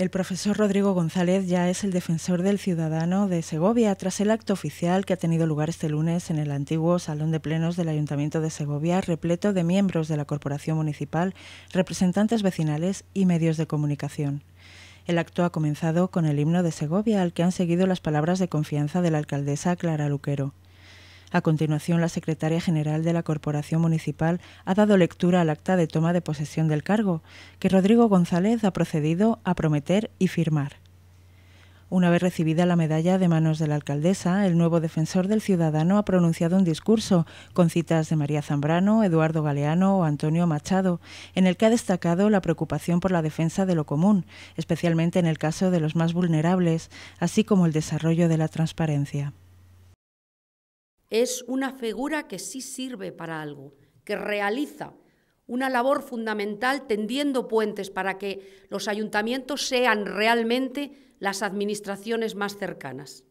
El profesor Rodrigo González ya es el defensor del ciudadano de Segovia tras el acto oficial que ha tenido lugar este lunes en el antiguo Salón de Plenos del Ayuntamiento de Segovia, repleto de miembros de la Corporación Municipal, representantes vecinales y medios de comunicación. El acto ha comenzado con el himno de Segovia, al que han seguido las palabras de confianza de la alcaldesa Clara Luquero. A continuación, la secretaria general de la Corporación Municipal ha dado lectura al acta de toma de posesión del cargo, que Rodrigo González ha procedido a prometer y firmar. Una vez recibida la medalla de manos de la alcaldesa, el nuevo defensor del ciudadano ha pronunciado un discurso con citas de María Zambrano, Eduardo Galeano o Antonio Machado, en el que ha destacado la preocupación por la defensa de lo común, especialmente en el caso de los más vulnerables, así como el desarrollo de la transparencia es una figura que sí sirve para algo, que realiza una labor fundamental tendiendo puentes para que los ayuntamientos sean realmente las administraciones más cercanas.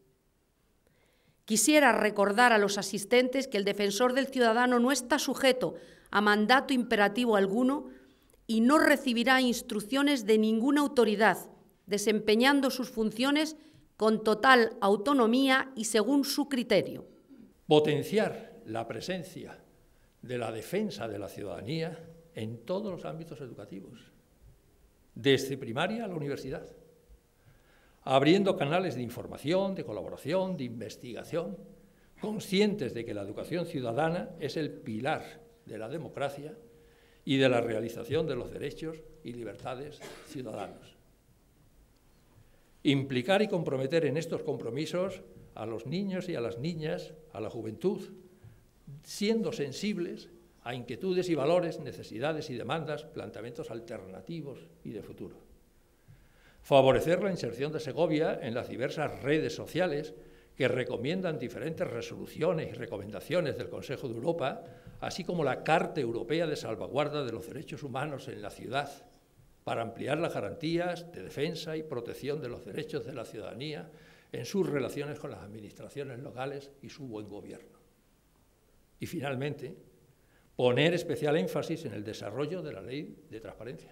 Quisiera recordar a los asistentes que el defensor del ciudadano no está sujeto a mandato imperativo alguno y no recibirá instrucciones de ninguna autoridad, desempeñando sus funciones con total autonomía y según su criterio potenciar la presencia de la defensa de la ciudadanía en todos los ámbitos educativos, desde primaria a la universidad, abriendo canales de información, de colaboración, de investigación, conscientes de que la educación ciudadana es el pilar de la democracia y de la realización de los derechos y libertades ciudadanos. Implicar y comprometer en estos compromisos a los niños y a las niñas, a la juventud, siendo sensibles a inquietudes y valores, necesidades y demandas, planteamientos alternativos y de futuro. Favorecer la inserción de Segovia en las diversas redes sociales que recomiendan diferentes resoluciones y recomendaciones del Consejo de Europa, así como la Carta Europea de Salvaguarda de los Derechos Humanos en la Ciudad, para ampliar las garantías de defensa y protección de los derechos de la ciudadanía en sus relaciones con las administraciones locales y su buen gobierno. Y finalmente, poner especial énfasis en el desarrollo de la ley de transparencia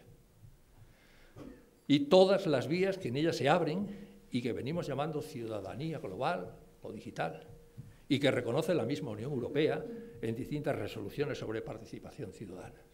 y todas las vías que en ella se abren y que venimos llamando ciudadanía global o digital y que reconoce la misma Unión Europea en distintas resoluciones sobre participación ciudadana.